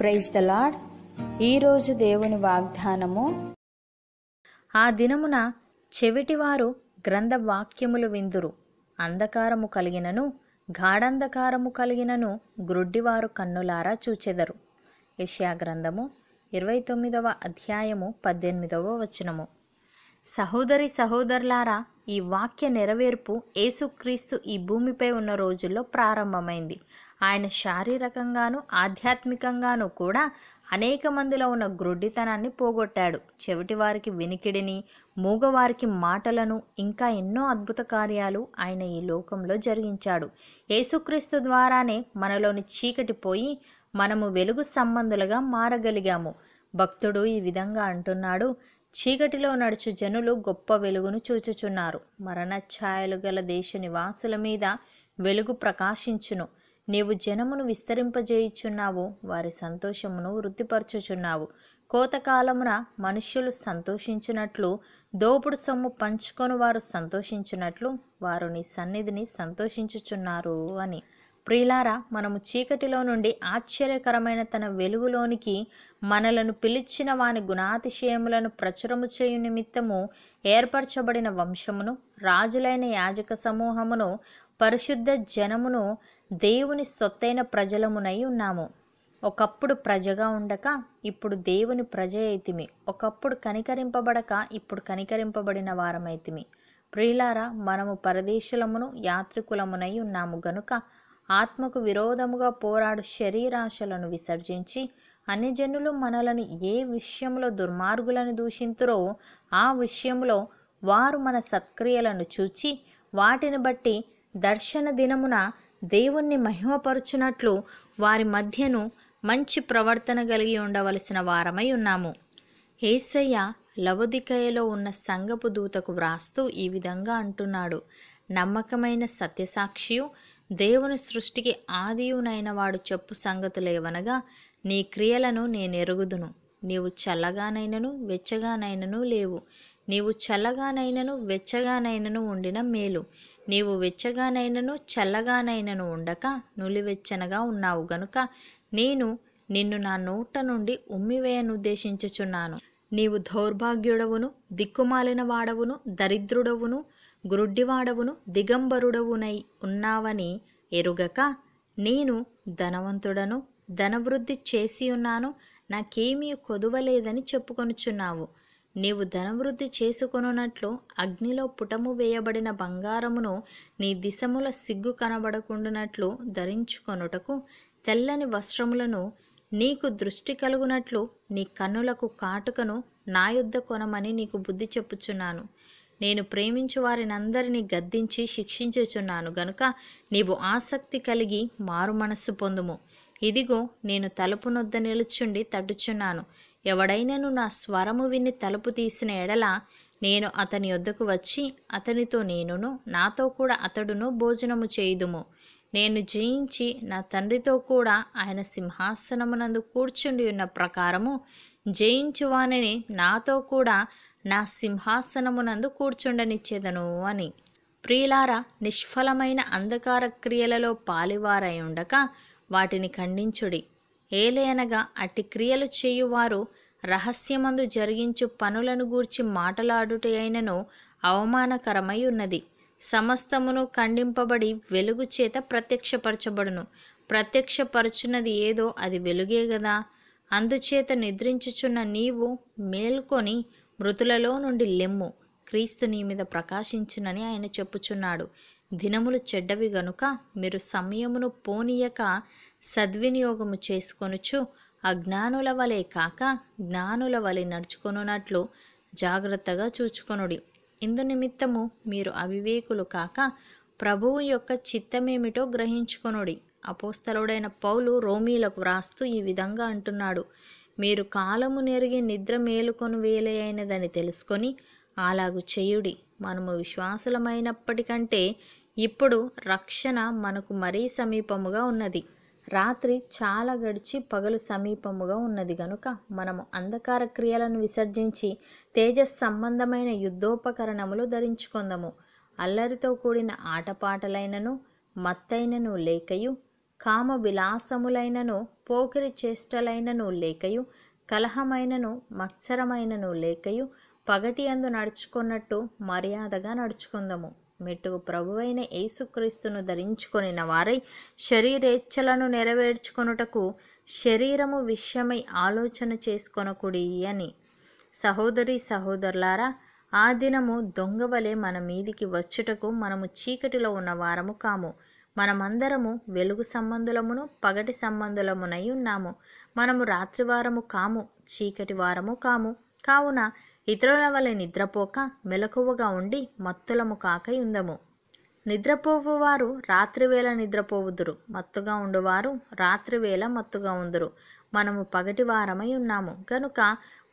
praise the lord ఈరోజు దేవుని వాగ్దానము ఆ దినమున చెవిటివారు గ్రంథ వాక్యములు విందురు అంధకారము కలిగినను గాఢంధకారము కలిగినను గ్రుడ్డివారు కన్నులారా చూచెదరు యష్యా గ్రంథము ఇరవై తొమ్మిదవ అధ్యాయము పద్దెనిమిదవ వచనము సహోదరి సహోదరులారా ఈ వాక్య నెరవేర్పు యేసుక్రీస్తు ఈ భూమిపై ఉన్న రోజుల్లో ప్రారంభమైంది ఆయన శారీరకంగాను ఆధ్యాత్మికంగాను కూడా అనేక మందిలో ఉన్న గ్రుడ్డితనాన్ని పోగొట్టాడు చెవిటి వారికి వినికిడిని మూగవారికి మాటలను ఇంకా ఎన్నో అద్భుత కార్యాలు ఆయన ఈ లోకంలో జరిగించాడు యేసుక్రీస్తు ద్వారానే మనలోని చీకటి పోయి మనము వెలుగు సంబంధులుగా మారగలిగాము భక్తుడు ఈ విధంగా అంటున్నాడు చీకటిలో నడుచు జనులు గొప్ప వెలుగును చూచుచున్నారు ఛాయలు గల దేశ నివాసుల మీద వెలుగు ప్రకాశించును నీవు జనమును విస్తరింపజేయుచున్నావు వారి సంతోషమును వృద్ధిపరచుచున్నావు కోతకాలమున మనుష్యులు సంతోషించినట్లు దోపుడు సొమ్ము పంచుకొని వారు సంతోషించినట్లు వారు నీ సన్నిధిని సంతోషించుచున్నారు అని ప్రియులారా మనము చీకటిలో నుండి ఆశ్చర్యకరమైన తన వెలుగులోనికి మనలను పిలిచిన వాని గుణాతిశయములను ప్రచురము చేయు నిమిత్తము ఏర్పరచబడిన వంశమును రాజులైన యాజక సమూహమును పరిశుద్ధ జనమును దేవుని సొత్తైన ప్రజలమునై ఉన్నాము ఒకప్పుడు ప్రజగా ఉండక ఇప్పుడు దేవుని ప్రజ అయితిమి ఒకప్పుడు కనికరింపబడక ఇప్పుడు కనికరింపబడిన వారమైతిమి ప్రియులారా మనము పరదేశులమును యాత్రికులమునై ఉన్నాము గనుక ఆత్మకు విరోధముగా పోరాడు శరీరాశలను విసర్జించి అన్ని జనులు మనలను ఏ విషయంలో దుర్మార్గులను దూషింతురో ఆ విషయంలో వారు మన సత్క్రియలను చూచి వాటిని బట్టి దర్శన దినమున దేవుణ్ణి మహిమపరుచునట్లు వారి మధ్యను మంచి ప్రవర్తన కలిగి ఉండవలసిన వారమై ఉన్నాము ఏసయ్య లవదికయలో ఉన్న సంగపు దూతకు వ్రాస్తూ ఈ విధంగా అంటున్నాడు నమ్మకమైన సత్యసాక్షియు దేవుని సృష్టికి ఆదియునైన వాడు చెప్పు సంగతులేవనగా నీ క్రియలను నేనెరుగుదును నీవు చల్లగానైనను వెచ్చగానైనను లేవు నీవు చల్లగానైనను వెచ్చగానైనను ఉండిన మేలు నీవు వెచ్చగానైనను చల్లగానైనను ఉండక నులివెచ్చనగా ఉన్నావు గనుక నేను నిన్ను నా నోట నుండి ఉమ్మివేయనుద్దేశించుచున్నాను నీవు దౌర్భాగ్యుడవును దిక్కుమాలిన వాడవును దరిద్రుడవును గ్రుడ్డివాడవును దిగంబరుడవునై ఉన్నావని ఎరుగక నేను ధనవంతుడను ధనవృద్ధి చేసి ఉన్నాను నాకేమీ కొదువలేదని చెప్పుకొనుచున్నావు నీవు ధనవృద్ధి చేసుకొనున్నట్లు అగ్నిలో పుటము వేయబడిన బంగారమును నీ దిశముల సిగ్గు కనబడకుండునట్లు ధరించుకొనుటకు తెల్లని వస్త్రములను నీకు దృష్టి కలుగునట్లు నీ కన్నులకు కాటుకను నా యుద్ధ కొనమని నీకు బుద్ధి చెప్పుచున్నాను నేను ప్రేమించు వారినందరినీ గద్దించి శిక్షించుచున్నాను గనుక నీవు ఆసక్తి కలిగి మారు మనస్సు పొందుము ఇదిగో నేను తలుపు నొద్ద నిలుచుండి తట్టుచున్నాను ఎవడైనను నా స్వరము విని తలుపు తీసిన ఎడల నేను అతని వద్దకు వచ్చి అతనితో నేనును నాతో కూడా అతడును భోజనము చేయుదుము నేను జయించి నా తండ్రితో కూడా ఆయన సింహాసనమునందు కూర్చుండి ఉన్న ప్రకారము జయించువానని నాతో కూడా నా సింహాసనమునందు కూర్చుండనిచ్చేదను అని ప్రియులార నిష్ఫలమైన అంధకార క్రియలలో పాలివారై ఉండక వాటిని ఖండించుడి ఏలేనగా అట్టి క్రియలు చేయువారు రహస్యమందు జరిగించు పనులను గూర్చి మాటలాడుట అయినను అవమానకరమై ఉన్నది సమస్తమును ఖండింపబడి వెలుగు చేత ప్రత్యక్షపరచబడును ప్రత్యక్షపరచున్నది ఏదో అది వెలుగే కదా అందుచేత నిద్రించుచున్న నీవు మేల్కొని మృతులలో నుండి లెమ్ము క్రీస్తు నీ మీద ప్రకాశించునని ఆయన చెప్పుచున్నాడు దినములు చెడ్డవి గనుక మీరు సమయమును పోనీయక సద్వినియోగము చేసుకొనుచు అజ్ఞానుల వలె కాక జ్ఞానుల వలె నడుచుకొనున్నట్లు జాగ్రత్తగా చూచుకొనుడి ఇందు నిమిత్తము మీరు అవివేకులు కాక ప్రభువు యొక్క చిత్తమేమిటో గ్రహించుకొనుడి అపోస్తలుడైన పౌలు రోమీలకు వ్రాస్తూ ఈ విధంగా అంటున్నాడు మీరు కాలము నెరిగి నిద్ర మేలుకొని వేలే అయినదని తెలుసుకొని అలాగు చేయుడి మనము విశ్వాసులమైనప్పటికంటే ఇప్పుడు రక్షణ మనకు మరీ సమీపముగా ఉన్నది రాత్రి చాలా గడిచి పగలు సమీపముగా ఉన్నది గనుక మనము అంధకార క్రియలను విసర్జించి తేజస్ సంబంధమైన యుద్ధోపకరణములు ధరించుకుందాము అల్లరితో కూడిన ఆటపాటలైనను మత్తైనను లేకయు కామ విలాసములైనను పోకిరి చేష్టలైనను లేకయు కలహమైనను మత్సరమైనను లేకయు పగటి అందు నడుచుకున్నట్టు మర్యాదగా నడుచుకుందాము మెట్టుకు ప్రభువైన యేసుక్రీస్తును ధరించుకొనిన వారై శరీరేచ్ఛలను నెరవేర్చుకొనుటకు శరీరము విషయమై ఆలోచన చేసుకొనకుడి అని సహోదరి సహోదరులారా ఆ దినము దొంగవలే మన మీదికి వచ్చుటకు మనము చీకటిలో ఉన్న వారము కాము మనమందరము వెలుగు సంబంధులమును పగటి సంబంధులమునై ఉన్నాము మనము రాత్రివారము కాము చీకటి వారము కాము కావున ఇతరుల వలె నిద్రపోక మెలకువగా ఉండి మత్తులము కాకయుందము నిద్రపోవువారు రాత్రివేళ నిద్రపోవుదురు మత్తుగా ఉండువారు రాత్రివేళ మత్తుగా ఉందరు మనము పగటి వారమై ఉన్నాము గనుక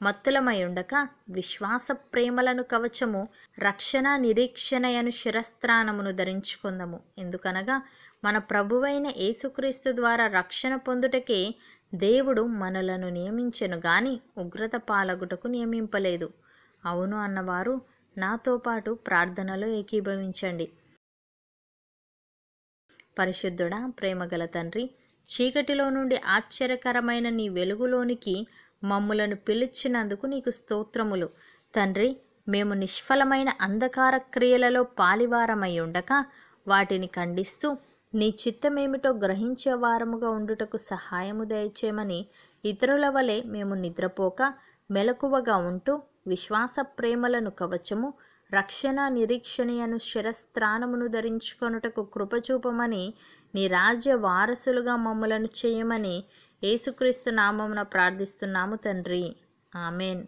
మత్తులమై ఉండక విశ్వాస ప్రేమలను కవచము రక్షణ నిరీక్షణయను శిరస్త్రాణమును ధరించుకుందాము ఎందుకనగా మన ప్రభువైన యేసుక్రీస్తు ద్వారా రక్షణ పొందుటకే దేవుడు మనలను నియమించెను గాని ఉగ్రత పాలగుటకు నియమింపలేదు అవును అన్నవారు నాతో పాటు ప్రార్థనలో ఏకీభవించండి పరిశుద్ధుడా ప్రేమగల తండ్రి చీకటిలో నుండి ఆశ్చర్యకరమైన నీ వెలుగులోనికి మమ్ములను పిలిచినందుకు నీకు స్తోత్రములు తండ్రి మేము నిష్ఫలమైన అంధకార క్రియలలో పాలివారమై ఉండక వాటిని ఖండిస్తూ నీ చిత్తమేమిటో గ్రహించే వారముగా ఉండుటకు సహాయము దయచేయమని ఇతరుల వలె మేము నిద్రపోక మెలకువగా ఉంటూ విశ్వాస ప్రేమలను కవచము రక్షణ నిరీక్షణయను శిరస్త్రానమును ధరించుకొనుటకు కృపచూపమని నీ రాజ్య వారసులుగా మమ్మలను చేయమని యేసుక్రీస్తు నామమున ప్రార్థిస్తున్నాము తండ్రి ఆమెన్